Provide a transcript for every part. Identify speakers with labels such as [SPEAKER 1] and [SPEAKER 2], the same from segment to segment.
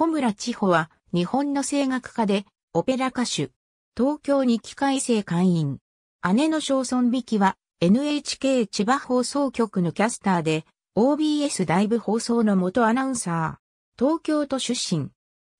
[SPEAKER 1] 小村千穂は、日本の声楽家で、オペラ歌手。東京に機械性会員。姉の小村美希は、NHK 千葉放送局のキャスターで、OBS ライブ放送の元アナウンサー。東京都出身。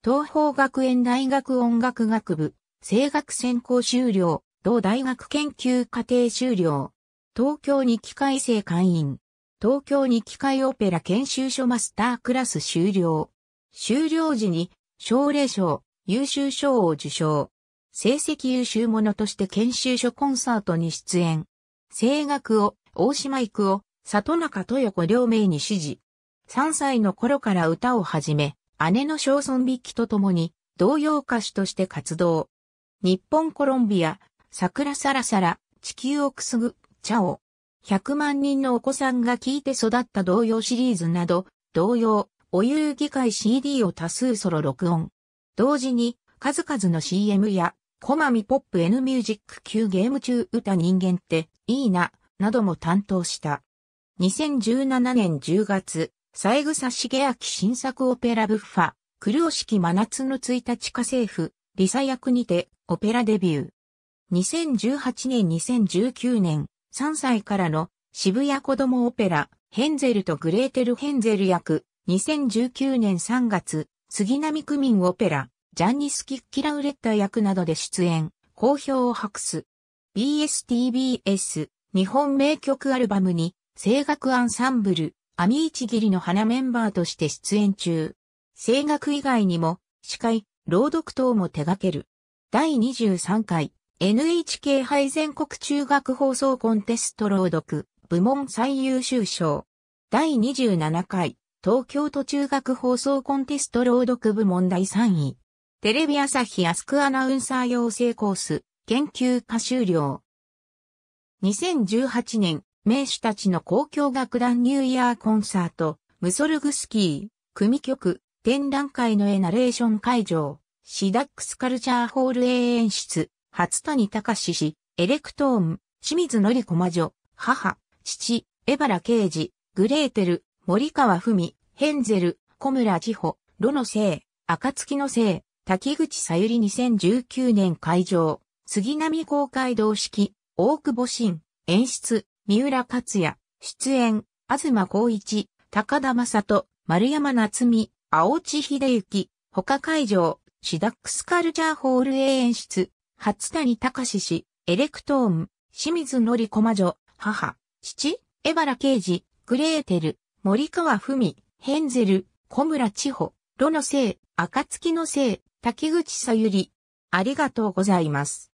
[SPEAKER 1] 東方学園大学音楽学部、声楽専攻修了、同大学研究課程修了。東京に機械性会員。東京に機械オペラ研修所マスタークラス修了。終了時に、奨励賞、優秀賞を受賞。成績優秀者として研修所コンサートに出演。声楽を、大島育を、里中豊子両名に指示。3歳の頃から歌を始め、姉の小村美希と共に、童謡歌手として活動。日本コロンビア、桜サラサラ、地球をくすぐ、茶を。100万人のお子さんが聞いて育った童謡シリーズなど、童謡、お遊戯会 CD を多数ソロ録音。同時に、数々の CM や、コマミポップ N ミュージック級ゲーム中歌人間っていいな、なども担当した。2017年10月、三枝重明新作オペラブッファ、黒式真夏の1日家政婦、リサ役にてオペラデビュー。2018年2019年、3歳からの渋谷子供オペラ、ヘンゼルとグレーテル・ヘンゼル役、2019年3月、杉並区民オペラ、ジャンニス・キッキラウレッタ役などで出演、好評を博す。BSTBS、日本名曲アルバムに、声楽アンサンブル、アミーチギリの花メンバーとして出演中。声楽以外にも、司会、朗読等も手掛ける。第23回、NHK 杯全国中学放送コンテスト朗読、部門最優秀賞。第27回、東京都中学放送コンテスト朗読部問題3位。テレビ朝日アスクアナウンサー養成コース、研究科修了。2018年、名手たちの公共楽団ニューイヤーコンサート、ムソルグスキー、組曲、展覧会の絵ナレーション会場、シダックスカルチャーホール A 演出、初谷隆氏、エレクトーン、清水のりこ魔女、母、父、江原刑事、グレーテル、森川文、ヘンゼル、小村千穂、ロの赤暁の生、滝口さゆり2019年会場、杉並公会堂式、大久保新、演出、三浦克也、出演、東光一、高田正人、丸山夏美、青地秀幸、他会場、シダックスカルチャーホール A 演出、初谷隆氏、エレクトーン、清水のりこま女、母、父、江原刑事、グレーテル、森川文、ヘンゼル、小村千穂、ロのせい、暁のせい、滝口さゆり。ありがとうございます。